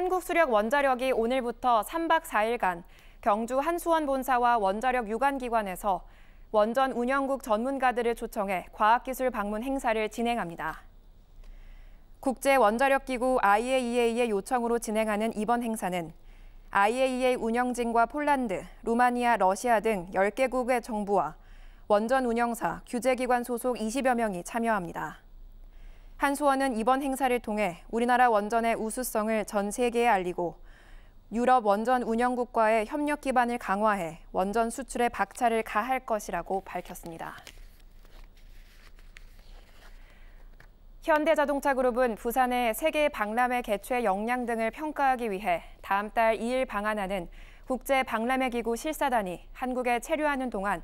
한국수력 원자력이 오늘부터 3박 4일간 경주 한수원 본사와 원자력 유관기관에서 원전 운영국 전문가들을 초청해 과학기술 방문 행사를 진행합니다. 국제원자력기구 IAEA의 요청으로 진행하는 이번 행사는 IAEA e 운영진과 폴란드, 루마니아, 러시아 등 10개국의 정부와 원전 운영사, 규제기관 소속 20여 명이 참여합니다. 한수원은 이번 행사를 통해 우리나라 원전의 우수성을 전 세계에 알리고 유럽 원전 운영국과의 협력 기반을 강화해 원전 수출에 박차를 가할 것이라고 밝혔습니다. 현대자동차그룹은 부산의 세계 박람회 개최 역량 등을 평가하기 위해 다음 달 2일 방한하는 국제 박람회 기구 실사단이 한국에 체류하는 동안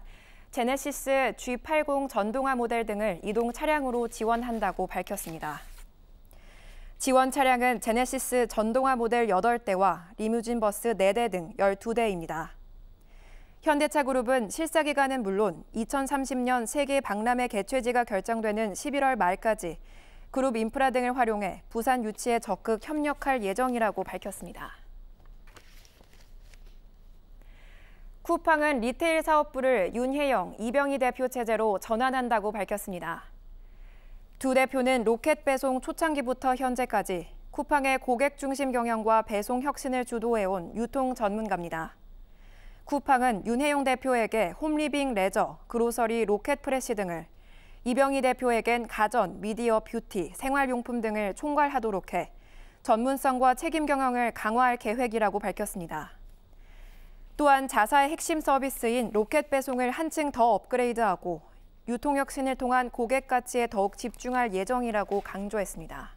제네시스 G80 전동화 모델 등을 이동 차량으로 지원한다고 밝혔습니다. 지원 차량은 제네시스 전동화 모델 8대와 리뮤진 버스 4대 등 12대입니다. 현대차그룹은 실사 기간은 물론 2030년 세계 박람회 개최지가 결정되는 11월 말까지 그룹 인프라 등을 활용해 부산 유치에 적극 협력할 예정이라고 밝혔습니다. 쿠팡은 리테일 사업부를 윤혜영, 이병희 대표 체제로 전환한다고 밝혔습니다. 두 대표는 로켓 배송 초창기부터 현재까지 쿠팡의 고객 중심 경영과 배송 혁신을 주도해온 유통 전문가입니다. 쿠팡은 윤혜용 대표에게 홈리빙 레저, 그로서리 로켓 프레시 등을 이병희 대표에겐 가전, 미디어, 뷰티, 생활용품 등을 총괄하도록 해 전문성과 책임 경영을 강화할 계획이라고 밝혔습니다. 또한 자사의 핵심 서비스인 로켓 배송을 한층 더 업그레이드하고 유통 혁신을 통한 고객 가치에 더욱 집중할 예정이라고 강조했습니다.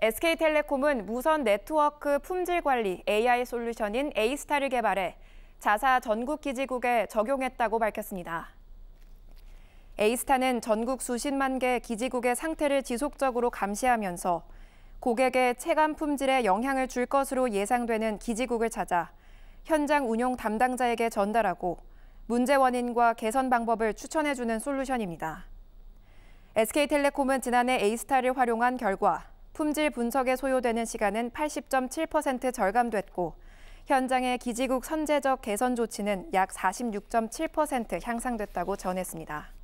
SK텔레콤은 무선 네트워크 품질 관리 AI 솔루션인 에스타를 개발해 자사 전국 기지국에 적용했다고 밝혔습니다. 에스타는 전국 수십만 개 기지국의 상태를 지속적으로 감시하면서 고객의 체감 품질에 영향을 줄 것으로 예상되는 기지국을 찾아 현장 운용 담당자에게 전달하고 문제 원인과 개선 방법을 추천해주는 솔루션입니다. SK텔레콤은 지난해 에이스타를 활용한 결과 품질 분석에 소요되는 시간은 80.7% 절감됐고 현장의 기지국 선제적 개선 조치는 약 46.7% 향상됐다고 전했습니다.